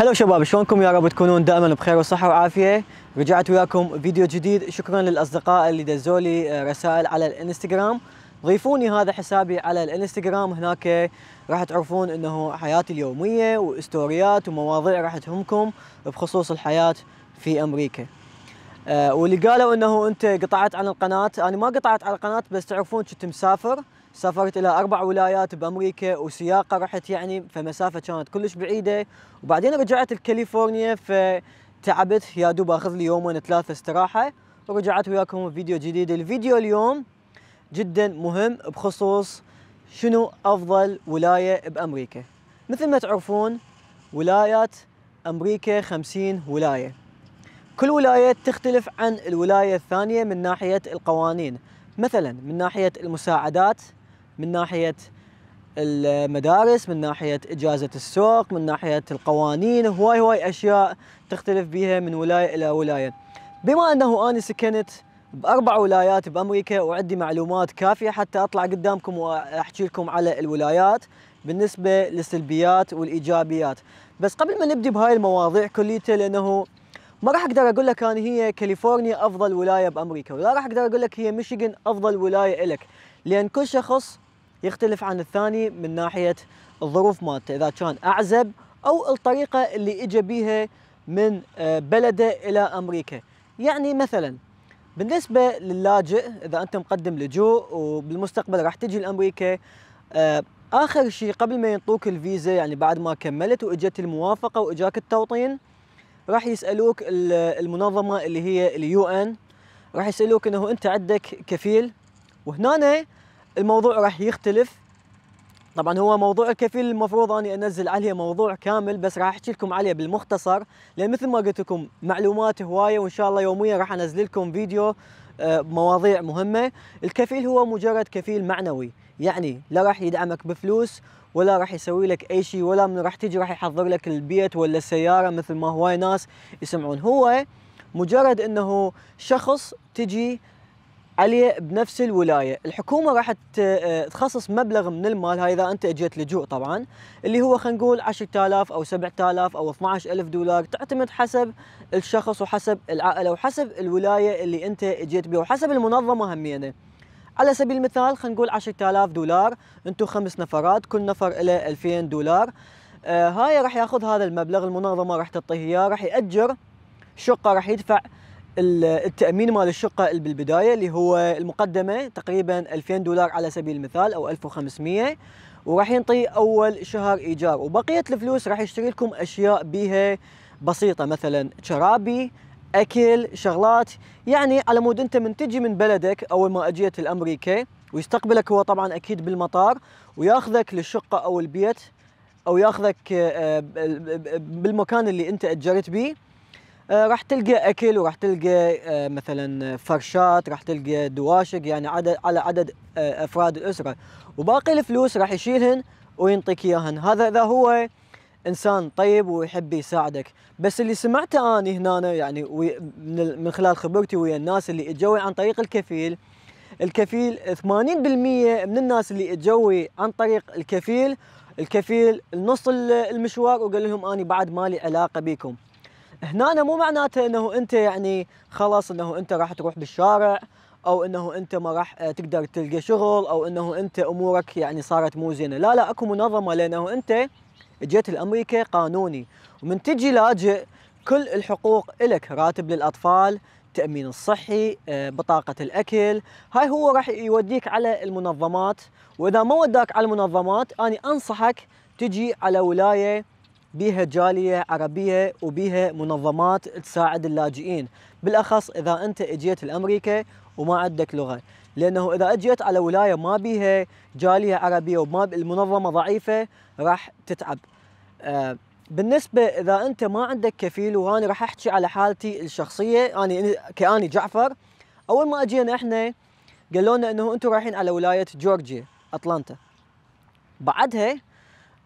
هلا شباب شلونكم يا رب تكونون دائما بخير وصحه وعافيه رجعت وياكم فيديو جديد شكرا للاصدقاء اللي دزوا لي آه، رسائل على الانستغرام ضيفوني هذا حسابي على الانستغرام هناك راح تعرفون انه حياتي اليوميه واستوريات ومواضيع راح تهمكم بخصوص الحياه في امريكا آه، واللي قالوا انه انت قطعت عن القناه انا ما قطعت عن القناه بس تعرفون كنت مسافر سافرت الى اربع ولايات بامريكا وسياقه رحت يعني فمسافه كانت كلش بعيده وبعدين رجعت لكاليفورنيا فتعبت يا دوب اخذ لي يومين ثلاثه استراحه ورجعت وياكم بفيديو جديد الفيديو اليوم جدا مهم بخصوص شنو افضل ولايه بامريكا مثل ما تعرفون ولايات امريكا 50 ولايه كل ولايه تختلف عن الولايه الثانيه من ناحيه القوانين مثلا من ناحيه المساعدات من ناحيه المدارس من ناحيه اجازه السوق من ناحيه القوانين هواي هواي اشياء تختلف بها من ولايه الى ولايه بما انه انا سكنت باربع ولايات بامريكا وعندي معلومات كافيه حتى اطلع قدامكم واحكي لكم على الولايات بالنسبه للسلبيات والايجابيات بس قبل ما نبدي بهاي المواضيع كليته لانه ما راح اقدر اقول لك انا هي كاليفورنيا افضل ولايه بامريكا ولا راح اقدر اقول لك هي ميشيغن افضل ولايه لك لان كل شخص يختلف عن الثاني من ناحيه الظروف مالته اذا كان اعزب او الطريقه اللي اجى بيها من آه، بلده الى امريكا يعني مثلا بالنسبه للاجئ اذا انت مقدم لجوء وبالمستقبل راح تجي لامريكا آه، اخر شيء قبل ما ينطوك الفيزا يعني بعد ما كملت واجت الموافقه واجاك التوطين راح يسالوك المنظمه اللي هي اليو ان راح يسالوك انه انت عندك كفيل وهنا الموضوع راح يختلف طبعا هو موضوع الكفيل المفروض اني انزل عليه موضوع كامل بس راح احكي لكم عليه بالمختصر لان مثل ما قلت لكم معلومات هوايه وان شاء الله يوميا راح انزل لكم فيديو آه، مواضيع مهمه الكفيل هو مجرد كفيل معنوي يعني لا راح يدعمك بفلوس ولا راح يسوي لك اي شيء ولا من راح تجي راح يحضر لك البيت ولا السياره مثل ما هواي ناس يسمعون هو مجرد انه شخص تجي عليه بنفس الولايه، الحكومه راح آه، تخصص مبلغ من المال هاي اذا انت اجيت لجوء طبعا اللي هو خلينا نقول 10000 او 7000 او 12000 دولار تعتمد حسب الشخص وحسب العائله وحسب الولايه اللي انت اجيت بها وحسب المنظمه همينه. على سبيل المثال خلينا نقول 10000 دولار، انتم خمس نفرات كل نفر له 2000 دولار. آه هاي راح ياخذ هذا المبلغ المنظمه راح تعطيه اياه راح ياجر شقه راح يدفع التامين مال الشقه بالبدايه اللي هو المقدمه تقريبا 2000 دولار على سبيل المثال او 1500 وراح ينطي اول شهر ايجار وبقيه الفلوس راح يشتري لكم اشياء بيها بسيطه مثلا شرابي اكل شغلات يعني على مود انت من تجي من بلدك اول ما اجيت الامريكا ويستقبلك هو طبعا اكيد بالمطار وياخذك للشقه او البيت او ياخذك آه، آه، آه، بالمكان اللي انت اجرت بيه آه، راح تلقى اكل وراح تلقى آه، مثلا فرشات راح تلقى دواشق يعني عدد على عدد آه، افراد الاسره وباقي الفلوس راح يشيلهن وينطيك اياهن هذا اذا هو انسان طيب ويحب يساعدك بس اللي سمعته انا هنا يعني من خلال خبرتي ويا الناس اللي اجوا عن طريق الكفيل الكفيل 80% من الناس اللي اجوا عن طريق الكفيل الكفيل نص المشوار وقال لهم اني بعد مالي علاقه بيكم هنا أنا مو معناته انه انت يعني خلاص انه انت راح تروح بالشارع او انه انت ما راح آه، تقدر تلقى شغل او انه انت امورك يعني صارت مو زينه، لا لا اكو منظمه لانه انت جيت لامريكا قانوني ومن تجي لاجئ كل الحقوق لك راتب للاطفال، التامين الصحي، آه، بطاقه الاكل، هاي هو راح يوديك على المنظمات واذا ما وداك على المنظمات انا انصحك تجي على ولايه بيها جالية عربية وبيها منظمات تساعد اللاجئين بالأخص إذا أنت إجيت الأمريكا وما عندك لغة لأنه إذا أجيت على ولاية ما بيها جالية عربية وما المنظمة ضعيفة راح تتعب آه بالنسبة إذا أنت ما عندك كفيل وأنا راح أحكي على حالتي الشخصية أنا كأني جعفر أول ما أجينا إحنا قالوا لنا أنه أنتم رايحين على ولاية جورجيا أطلانتا بعدها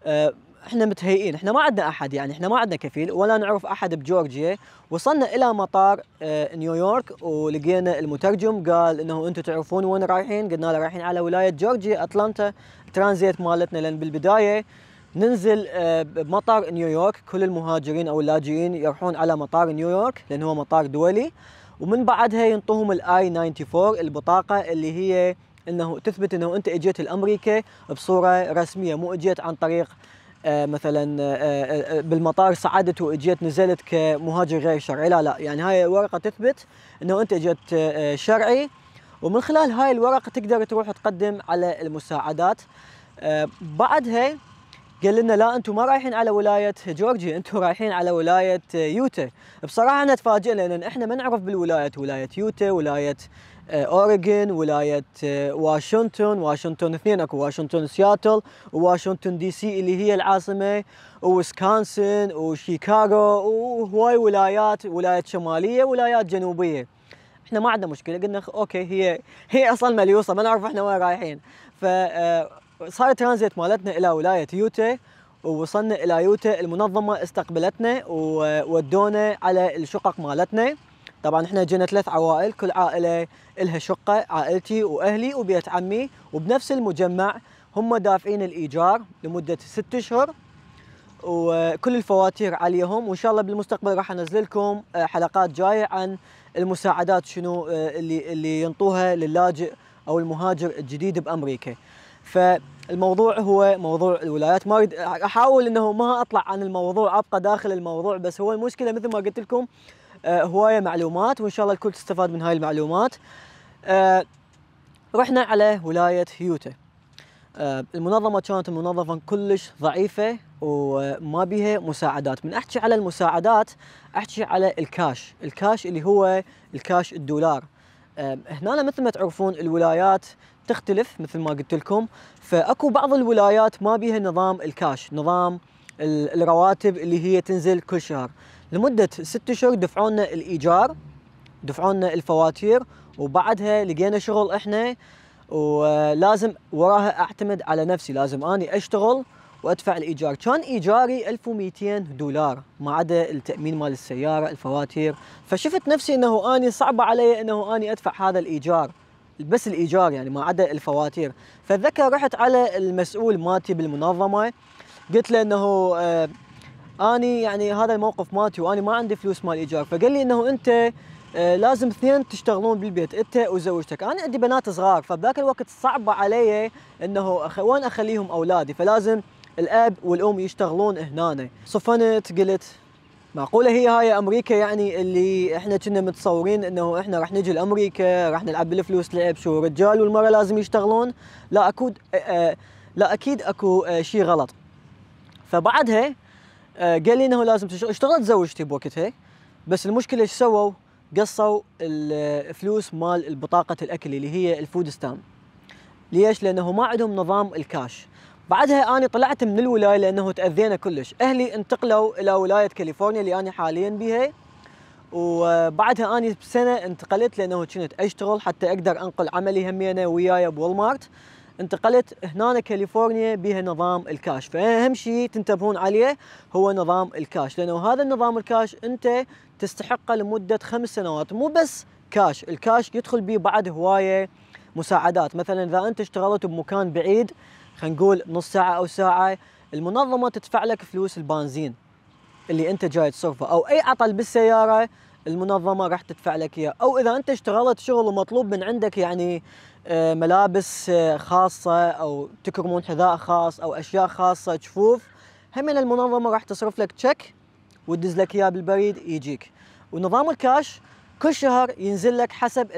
آه احنا متهيئين احنا ما عندنا احد يعني احنا ما عندنا كفيل ولا نعرف احد بجورجيا وصلنا الى مطار آه، نيويورك ولقينا المترجم قال انه انتم تعرفون وين رايحين قلنا له رايحين على ولايه جورجيا اتلانتا ترانزيت مالتنا لان بالبدايه ننزل آه، بمطار نيويورك كل المهاجرين او اللاجئين يروحون على مطار نيويورك لان هو مطار دولي ومن بعدها ينطوهم الاي 94 البطاقه اللي هي انه تثبت انه انت اجيت الامريكا بصوره رسميه مو اجيت عن طريق آه، مثلا آه، آه، بالمطار صعدت واجيت نزلت كمهاجر غير شرعي لا لا يعني هاي الورقه تثبت انه انت اجيت شرعي ومن خلال هاي الورقه تقدر تروح تقدم على المساعدات بعدها قال لنا لا انتم ما رايحين على ولايه جورجيا انتم رايحين على ولايه يوتا بصراحه انا تفاجئنا لان احنا ما نعرف بالولايات ولايه يوتا ولايه آه، اوريجن ولايه آه، واشنطن واشنطن اثنين اكو واشنطن سياتل وواشنطن دي سي اللي هي العاصمه وويسكونسن وشيكاغو وهواي ولايات ولايات شماليه ولايات جنوبيه احنا ما عندنا مشكله قلنا اوكي هي هي اصلا مليوصه ما نعرف احنا وين رايحين ف آه، صار مالتنا الى ولايه يوتا ووصلنا الى يوتا المنظمه استقبلتنا وودونا على الشقق مالتنا طبعا احنا جينا ثلاث عوائل كل عائله لها شقه عائلتي واهلي وبيت عمي وبنفس المجمع هم دافعين الايجار لمده ست اشهر وكل الفواتير عليهم وان شاء الله بالمستقبل راح انزل لكم آه، حلقات جايه عن المساعدات شنو آه، اللي اللي ينطوها للاجئ او المهاجر الجديد بامريكا. فالموضوع هو موضوع الولايات ما احاول انه ما اطلع عن الموضوع ابقى داخل الموضوع بس هو المشكله مثل ما قلت لكم آه، هوايه معلومات وان شاء الله الكل تستفاد من هاي المعلومات آه، رحنا على ولايه هيوتا آه، المنظمه كانت منظمه كلش ضعيفه وما بيها مساعدات من احكي على المساعدات احكي على الكاش الكاش اللي هو الكاش الدولار هنا مثل ما تعرفون الولايات تختلف مثل ما قلت لكم فاكو بعض الولايات ما بيها نظام الكاش نظام الرواتب اللي هي تنزل كل شهر لمده ست اشهر دفعوا لنا الايجار دفعوا لنا الفواتير وبعدها لقينا شغل احنا ولازم وراها اعتمد على نفسي لازم اني اشتغل وادفع الايجار كان ايجاري 1200 دولار ما عدا التامين مال السياره الفواتير فشفت نفسي انه اني صعبه علي انه اني ادفع هذا الايجار بس الايجار يعني ما عدا الفواتير فذكر رحت على المسؤول مالتي بالمنظمه قلت له انه آه، اني يعني هذا الموقف مالتي واني ما عندي فلوس مال ايجار فقال لي انه انت آه، لازم اثنين تشتغلون بالبيت انت وزوجتك انا عندي بنات صغار فبذاك الوقت صعبه علي انه وين اخليهم اولادي فلازم الاب والام يشتغلون هنا صفنت قلت معقولة هي هاي أمريكا يعني اللي إحنا كنا متصورين إنه إحنا راح نجي لأمريكا راح نلعب بالفلوس لعب شو الرجال والمرأة لازم يشتغلون لا أكود آه، آه، لا أكيد أكو شيء غلط فبعدها آه، قال لي انه لازم تشتغل اشتغلت زوجتي بوقتها بس المشكله ايش سووا؟ قصوا الفلوس مال بطاقه الاكل اللي هي الفود ستام ليش؟ لانه ما عندهم نظام الكاش بعدها أنا طلعت من الولاية لأنه تأذينا كلش أهلي انتقلوا إلى ولاية كاليفورنيا اللي أنا حاليا بها وبعدها أنا بسنة انتقلت لأنه كنت أشتغل حتى أقدر أنقل عملي همينة وياي بول مارت انتقلت هنا كاليفورنيا بها نظام الكاش فاهم شيء تنتبهون عليه هو نظام الكاش لانه هذا النظام الكاش انت تستحقه لمده خمس سنوات مو بس كاش الكاش يدخل به بعد هوايه مساعدات مثلا اذا انت اشتغلت بمكان بعيد خلينا نقول نص ساعه او ساعه المنظمه تدفع لك فلوس البنزين اللي انت جاي تصرفه او اي عطل بالسياره المنظمه راح تدفع لك اياه او اذا انت اشتغلت شغل ومطلوب من عندك يعني آه، ملابس آه، خاصه او تكرمون حذاء خاص او اشياء خاصه جفوف هم المنظمه راح تصرف لك تشيك وتدز لك اياه بالبريد يجيك ونظام الكاش كل شهر ينزل لك حسب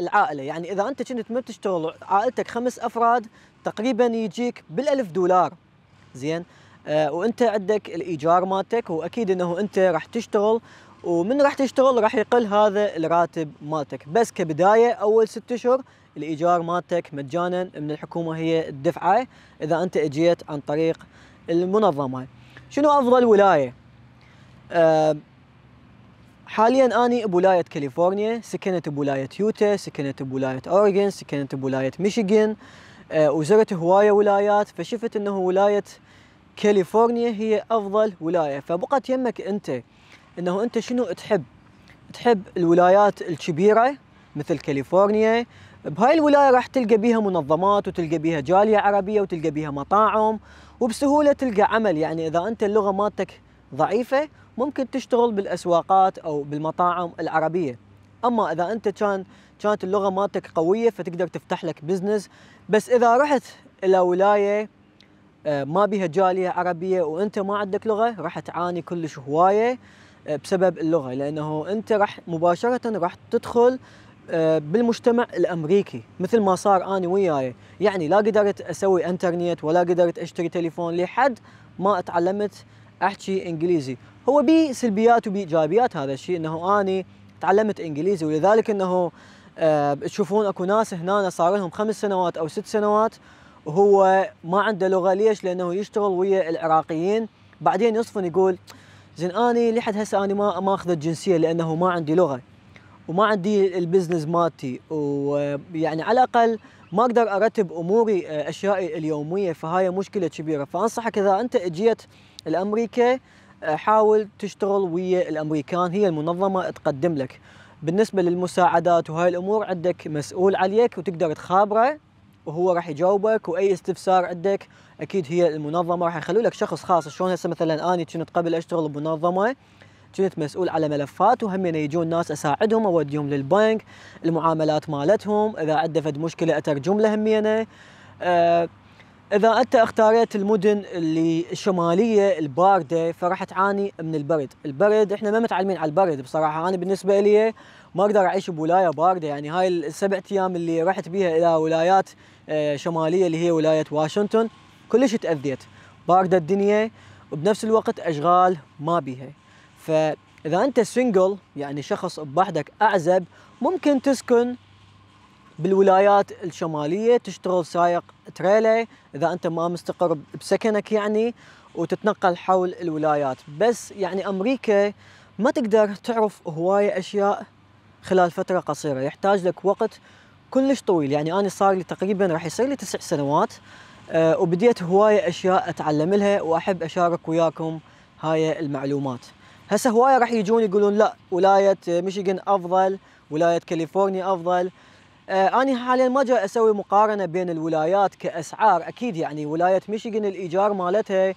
العائله يعني اذا انت كنت ما بتشتغل عائلتك خمس افراد تقريبا يجيك بالألف دولار زين آه وانت عندك الايجار مالتك واكيد انه انت راح تشتغل ومن راح تشتغل راح يقل هذا الراتب مالتك بس كبدايه اول ست اشهر الايجار مالتك مجانا من الحكومه هي الدفعه اذا انت اجيت عن طريق المنظمه شنو افضل ولايه أه حاليا اني بولايه كاليفورنيا سكنت بولايه يوتا سكنت بولايه اوريجن سكنت بولايه ميشيغن أه وزرت هوايه ولايات فشفت انه ولايه كاليفورنيا هي افضل ولايه فبقت يمك انت انه انت شنو تحب تحب الولايات الكبيره مثل كاليفورنيا بهاي الولايه راح تلقى بيها منظمات وتلقى بيها جاليه عربيه وتلقى بيها مطاعم وبسهوله تلقى عمل يعني اذا انت اللغه مالتك ضعيفه ممكن تشتغل بالاسواقات او بالمطاعم العربيه اما اذا انت كان كانت اللغه مالتك قويه فتقدر تفتح لك بزنس بس اذا رحت الى ولايه آه، ما بيها جاليه عربيه وانت ما عندك لغه راح تعاني كلش هوايه بسبب اللغه لانه انت راح مباشره راح تدخل آه، بالمجتمع الامريكي مثل ما صار اني وياي يعني لا قدرت اسوي انترنت ولا قدرت اشتري تليفون لحد ما اتعلمت احكي انجليزي هو بي سلبيات وبي ايجابيات هذا الشيء انه اني تعلمت انجليزي ولذلك انه آه، تشوفون اكو ناس هنا صار لهم خمس سنوات او ست سنوات وهو ما عنده لغه ليش؟ لانه يشتغل ويا العراقيين بعدين يصفن يقول زين اني لحد هسه اني ما ما اخذ الجنسيه لانه ما عندي لغه وما عندي البزنس مالتي ويعني على الاقل ما اقدر ارتب اموري آه، اشيائي اليوميه فهاي مشكله كبيره فانصحك اذا انت اجيت الامريكا آه، حاول تشتغل ويا الامريكان هي المنظمه تقدم لك بالنسبه للمساعدات وهاي الامور عندك مسؤول عليك وتقدر تخابره وهو راح يجاوبك واي استفسار عندك اكيد هي المنظمه راح يخلوا لك شخص خاص شلون هسه مثلا اني كنت قبل اشتغل بمنظمه كنت مسؤول على ملفات وهم يجون ناس اساعدهم اوديهم للبنك المعاملات مالتهم اذا عنده فد مشكله اترجم له همينه آه، اذا انت اختاريت المدن اللي الشماليه البارده فراح تعاني من البرد، البرد احنا ما متعلمين على البرد بصراحه انا بالنسبه لي ما اقدر اعيش بولايه بارده يعني هاي السبع ايام اللي رحت بيها الى ولايات آه، شماليه اللي هي ولايه واشنطن كلش تاذيت بارده الدنيا وبنفس الوقت اشغال ما بيها فاذا انت سنجل يعني شخص بوحدك اعزب ممكن تسكن بالولايات الشماليه تشتغل سايق تريلا اذا انت ما مستقر بسكنك يعني وتتنقل حول الولايات بس يعني امريكا ما تقدر تعرف هوايه اشياء خلال فترة قصيرة يحتاج لك وقت كلش طويل يعني أنا صار لي تقريبا راح يصير لي تسع سنوات أه وبديت هواية أشياء أتعلم لها وأحب أشارك وياكم هاي المعلومات هسه هواية راح يجون يقولون لا ولاية ميشيغن أفضل ولاية كاليفورنيا أفضل آه، أنا حاليا ما جاي أسوي مقارنة بين الولايات كأسعار أكيد يعني ولاية ميشيغن الإيجار مالتها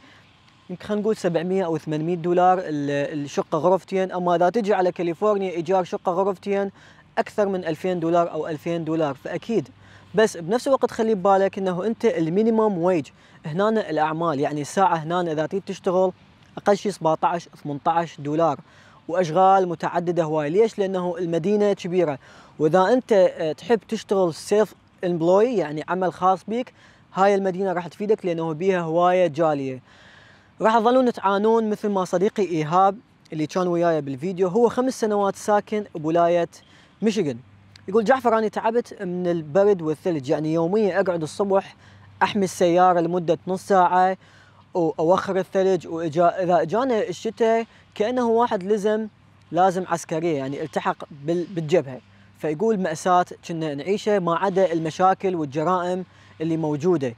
يمكن خلينا نقول 700 او 800 دولار الشقه غرفتين اما اذا تجي على كاليفورنيا ايجار شقه غرفتين اكثر من 2000 دولار او 2000 دولار فاكيد بس بنفس الوقت خلي ببالك انه انت المينيمم ويج هنا الاعمال يعني الساعه هنا اذا تريد تشتغل اقل شيء 17 18 دولار واشغال متعدده هواي ليش لانه المدينه كبيره واذا انت آه، تحب تشتغل سيلف امبلوي يعني عمل خاص بك هاي المدينه راح تفيدك لانه بيها هوايه جاليه راح تظلون تعانون مثل ما صديقي ايهاب اللي كان وياي بالفيديو هو خمس سنوات ساكن بولايه ميشيغن يقول جعفر انا تعبت من البرد والثلج يعني يوميا اقعد الصبح احمي السياره لمده نص ساعه واوخر الثلج واذا وإجا... اجانا الشتاء كانه واحد لزم لازم عسكريه يعني التحق بال... بالجبهه فيقول ماساه كنا نعيشها ما عدا المشاكل والجرائم اللي موجوده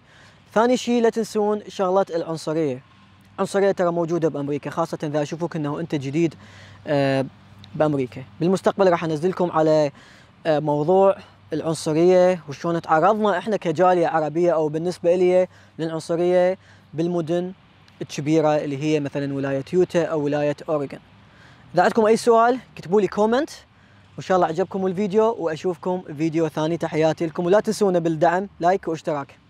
ثاني شيء لا تنسون شغلات العنصريه عنصريه ترى موجوده بامريكا خاصه اذا اشوفك انه انت جديد آه، بامريكا بالمستقبل راح انزلكم على آه، موضوع العنصريه وشلون تعرضنا احنا كجاليه عربيه او بالنسبه لي للعنصريه بالمدن الكبيره اللي هي مثلا ولايه يوتا او ولايه اوريغون اذا عندكم اي سؤال كتبوا لي كومنت وان شاء الله عجبكم الفيديو واشوفكم فيديو ثاني تحياتي لكم ولا تنسونا بالدعم لايك واشتراك